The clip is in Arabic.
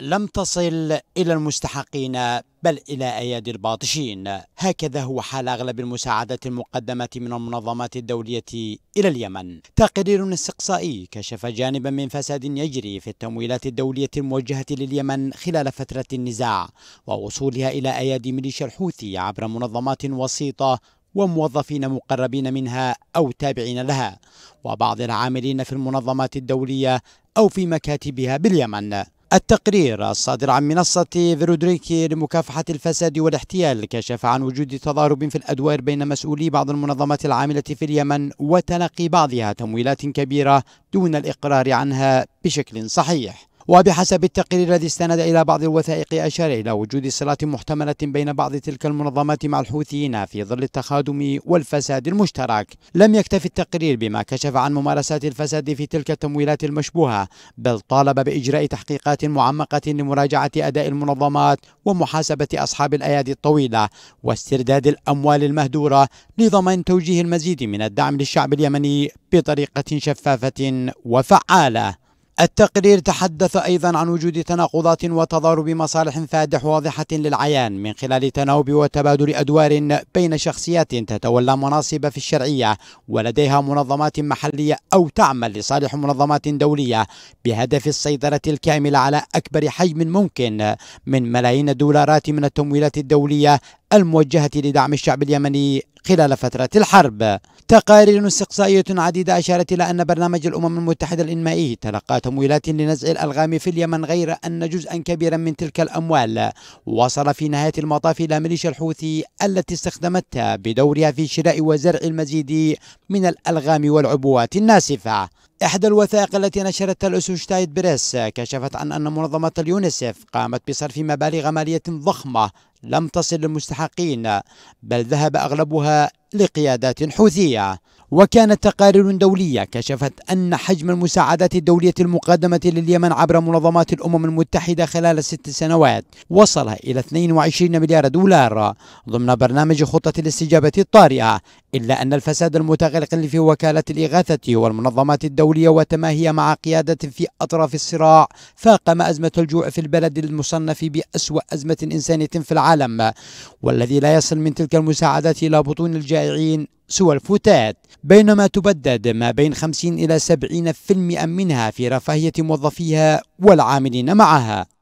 لم تصل إلى المستحقين بل إلى أيادي الباطشين هكذا هو حال أغلب المساعدات المقدمة من المنظمات الدولية إلى اليمن تقرير استقصائي كشف جانبا من فساد يجري في التمويلات الدولية الموجهة لليمن خلال فترة النزاع ووصولها إلى أيادي ميليشيا الحوثي عبر منظمات وسيطة وموظفين مقربين منها أو تابعين لها وبعض العاملين في المنظمات الدولية أو في مكاتبها باليمن التقرير الصادر عن منصة فيرودريكي لمكافحة الفساد والاحتيال كشف عن وجود تضارب في الأدوار بين مسؤولي بعض المنظمات العاملة في اليمن وتلقي بعضها تمويلات كبيرة دون الإقرار عنها بشكل صحيح وبحسب التقرير الذي استند إلى بعض الوثائق أشار إلى وجود صلة محتملة بين بعض تلك المنظمات مع الحوثيين في ظل التخادم والفساد المشترك لم يكتف التقرير بما كشف عن ممارسات الفساد في تلك التمويلات المشبوهة بل طالب بإجراء تحقيقات معمقة لمراجعة أداء المنظمات ومحاسبة أصحاب الأيادي الطويلة واسترداد الأموال المهدورة لضمان توجيه المزيد من الدعم للشعب اليمني بطريقة شفافة وفعالة التقرير تحدث أيضا عن وجود تناقضات وتضارب مصالح فادح واضحة للعيان من خلال تناوب وتبادل أدوار بين شخصيات تتولى مناصب في الشرعية ولديها منظمات محلية أو تعمل لصالح منظمات دولية بهدف السيطرة الكاملة على أكبر حجم ممكن من ملايين الدولارات من التمويلات الدولية الموجهة لدعم الشعب اليمني خلال فترة الحرب تقارير استقصائية عديدة أشارت إلى أن برنامج الأمم المتحدة الإنمائي تلقى تمويلات لنزع الألغام في اليمن غير أن جزءا كبيرا من تلك الأموال وصل في نهاية المطاف إلى ميليشيا الحوثي التي استخدمتها بدورها في شراء وزرع المزيد من الألغام والعبوات الناسفة إحدى الوثائق التي نشرتها الأسوشتايد بريس كشفت عن أن منظمة اليونيسف قامت بصرف مبالغ مالية ضخمة لم تصل للمستحقين بل ذهب أغلبها لقيادات حوثية وكانت تقارير دولية كشفت أن حجم المساعدات الدولية المقدمة لليمن عبر منظمات الأمم المتحدة خلال ست سنوات وصل إلى 22 مليار دولار ضمن برنامج خطة الاستجابة الطارئة إلا أن الفساد المتغلق في وكالة الإغاثة والمنظمات الدولية وتماهي مع قيادة في أطراف الصراع فاقم أزمة الجوع في البلد المصنف بأسوأ أزمة إنسانية في العالم والذي لا يصل من تلك المساعدات إلى بطون الجاهل الشائعين سوى الفتات بينما تبدد ما بين 50 إلى 70% منها في رفاهية موظفيها والعاملين معها